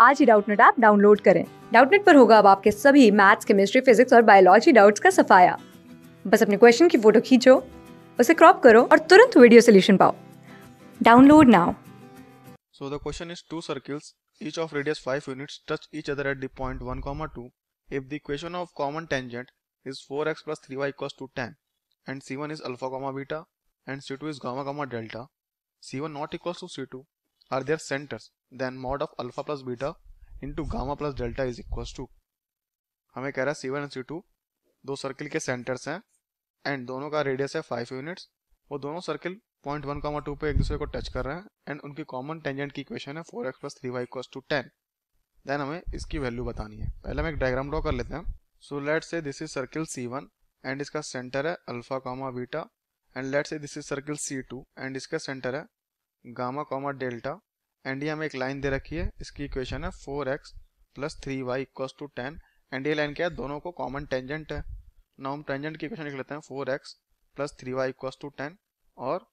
आज ही Doubtnut app download करें डाउटनेट पर होगा अब आपके सभी मैथ्स केमिस्ट्री फिजिक्स और बायोलॉजी डाउट्स का सफाया बस अपने क्वेश्चन की फोटो खींचो उसे क्रॉप करो और तुरंत वीडियो सोल्यूशन पाओ download now so the question is two circles each of radius 5 units touch each other at the point 1 comma 2 if the equation of common tangent is 4x plus 3y equals to 10 and c1 is alpha comma beta and c2 is gamma comma delta c1 not equals to c2 are their centers then mod of alpha plus beta into gamma plus delta is equal to हमें कह रहा है C one and C two दो circle के centres हैं and दोनों का radius है फाइव यूनिट्स वो दोनों circle point one comma two पर एक दूसरे को टच कर रहे हैं एंड उनकी कॉमन टेंजेंट की इक्वेशन है four x plus three y equals to ten then हमें इसकी वैल्यू बतानी है पहले हम एक डायग्राम ड्रॉ कर लेते हैं so let say this is circle C one and इसका सेंटर है alpha comma beta and let say this is circle C two and इसका सेंटर है गामा कामा डेल्टा एंड ये हमें एक लाइन दे रखी है इसकी इक्वेशन है four x plus three y equals to ten and ये लाइन क्या है दोनों को कॉमन टेंजेंट है ना हम टेंजेंट की इक्वेशन लिख लेते हैं four x plus three y equals to ten और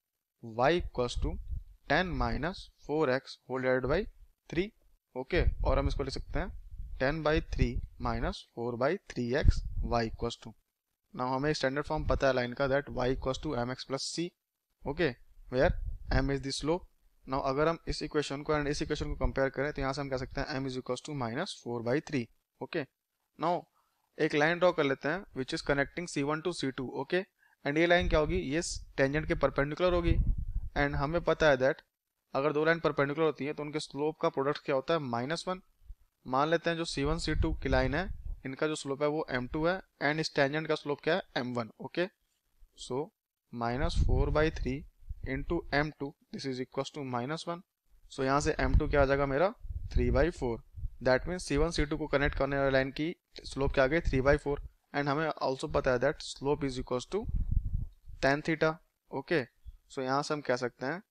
y equals to ten minus four x whole divide by three okay और हम इसको लिख सकते हैं ten by three minus four by three x y equals to ना हमें standard form पता है लाइन का that y equals to m x plus c okay where m is the slope now अगर हम इस इक्वेशन को एंड इस इक्वेशन को कंपेयर करें तो यहाँ से हम कह सकते हैं m is equal to minus four by three okay now एक लाइन ड्रॉ कर लेते हैं which is connecting C one to C two okay and ये लाइन क्या होगी ये टेंजेंट के परपेंडिकुलर होगी एंड हमें पता है दैट अगर दो लाइन परपेंडिकुलर होती है तो उनके स्लोप का प्रोडक्ट क्या होता है माइनस वन मान लेते हैं जो सी वन सी टू की लाइन है इनका जो स्लोप है वो एम टू है एंड इस टेंजेंट का स्लोप क्या है m one okay so minus four by three to m two this is equal to minus one so यहाँ से एम टू क्या आ जाएगा मेरा three by four that mean C one C two को कनेक्ट करने वाली लाइन की स्लोप क्या आ गई थ्री बाई फोर एंड हमें ऑल्सो पता है that slope is equal to tan theta okay so यहाँ से हम कह सकते हैं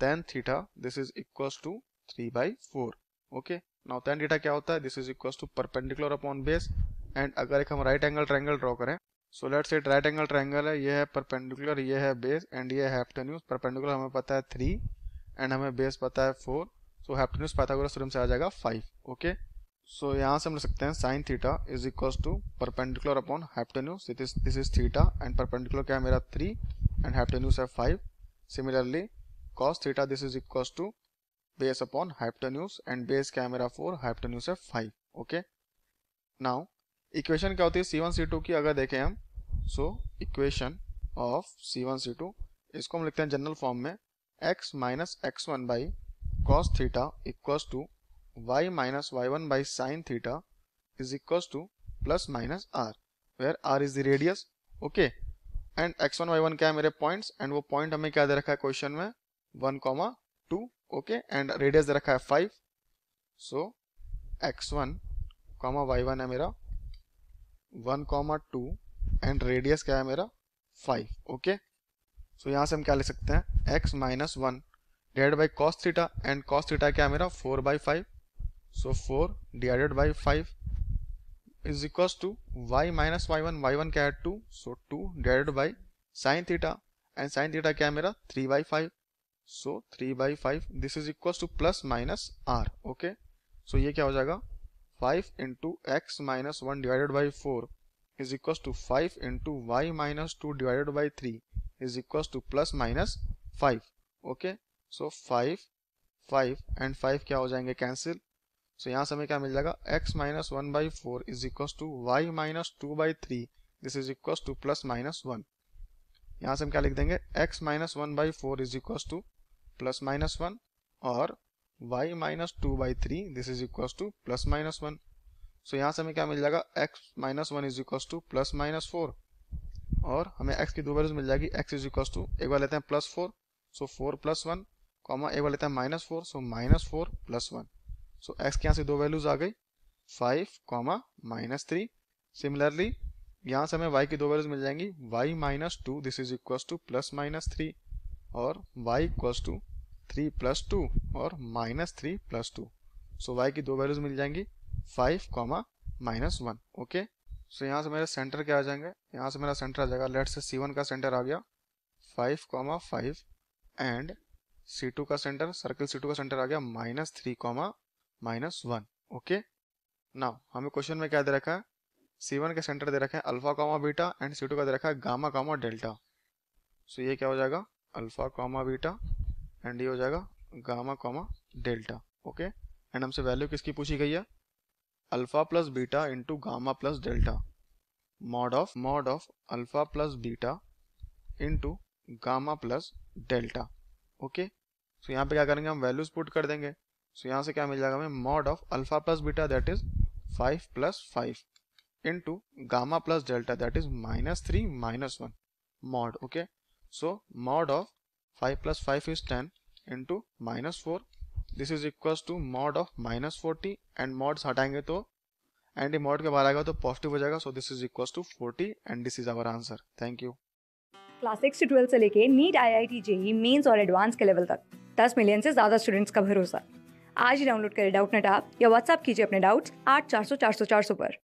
tan theta this is equal to three by four okay now tan theta क्या होता है this is equal to perpendicular upon base and अगर एक हम राइट एंगल ट्रैंगल ड्रॉ करें so let say right angle triangle है ये है परपेंडिकुलर ये है बेस एंड ये है परपेंडिकुलर हमें पता है थ्री एंड हमें बेस पता है फोर सो हेप्टेन्यूज पाथागोरस थ्योरम से आ जाएगा फाइव ओके सो यहाँ से हम लिख सकते हैं sine theta is equals to perpendicular upon hypotenuse this is theta and perpendicular क्या है मेरा थ्री एंड हेप्टेन्यूज है five similarly cos theta this is theta to base upon to and base क्या है मेरा फोर 4 है फाइव ओके नाउ इक्वेशन क्या होती है सी वन सी टू की अगर देखें हम so equation of C one C two इसको हम लिखते हैं जनरल फॉर्म में x minus x one by cos theta equals to y minus y one by sine theta is equals to plus minus r where r is the radius okay and x one y one क्या है मेरे points and वो point हमें क्या दे रखा है question में one comma two okay and radius दे रखा है five so x one comma y one है मेरा one comma two and radius क्या है मेरा फाइव ओके सो यहाँ से हम क्या लिख सकते हैं x minus one divide by cos theta and cos theta क्या है मेरा four by five so four divided by five is equal to y minus y one y one क्या है two so two divided by sine theta and sine theta क्या है मेरा three by five so three by five this is equal to plus minus r okay so ये क्या हो जाएगा five into x minus one divided by four is equals to five into y minus two divided by three is equals to plus minus five okay so five five and five क्या हो जाएंगे cancel so यहाँ से हमें क्या मिल जाएगा x minus one by four is equals to y minus two by three this is equals to plus minus one यहाँ से हम क्या लिख देंगे x minus one by four is equals to plus minus one और y minus two by three this is equal to plus minus one so यहाँ से हमें क्या मिल जाएगा x minus one is equal to plus minus four और हमें x की दो वैल्यूज मिल जाएगी x इज इक्वल टू एक बार लेते हैं plus four so four plus one comma एक बार लेते हैं minus four so minus four plus one so x के यहाँ से दो वैल्यूज आ गई five comma minus three similarly यहाँ से हमें y की दो वैल्यूज मिल जाएंगी y minus two this is equal to plus minus three और y equals to three plus two और minus three plus two so y की दो वैल्यूज मिल जाएंगी five comma minus one okay so यहाँ से मेरे सेंटर क्या आ जाएंगे यहाँ से मेरा सेंटर आ जाएगा लेट से सी वन का सेंटर आ गया five comma five and C two का सेंटर सर्कल सी टू का सेंटर आ गया minus three comma minus one okay ना हमें क्वेश्चन में क्या दे रखा है सी के सेंटर दे रखा है alpha comma beta and C two का दे रखा है गामा कॉमा डेल्टा सो ये क्या हो जाएगा अल्फा कॉमा बीटा एंड ये हो जाएगा gamma comma delta okay and हमसे वैल्यू किसकी पूछी गई है alpha plus beta into gamma plus delta mod of mod of alpha plus beta into gamma plus delta okay so यहाँ पे क्या करेंगे हम वैल्यूज पुट कर देंगे सो so यहाँ से क्या मिल जाएगा हमें mod of alpha plus beta that is five plus five into gamma plus delta that is minus three minus one mod okay so mod of 5 plus 5 is 10 into minus 4 this is equal to mod of minus forty and mods हटाएंगे तो and mod के बाहर आएगा तो positive हो जाएगा so this is equal to forty and this is our answer thank you class six से twelfth से लेके NEET I I T JEE mains और एडवांस के लेवल तक दस मिलियन से ज्यादा स्टूडेंट्स का भरोसा आज ही डाउनलोड करें डाउट नेट आप या व्हाट्सअप कीजिए अपने डाउट्स आठ चार सौ चार सौ चार सौ पर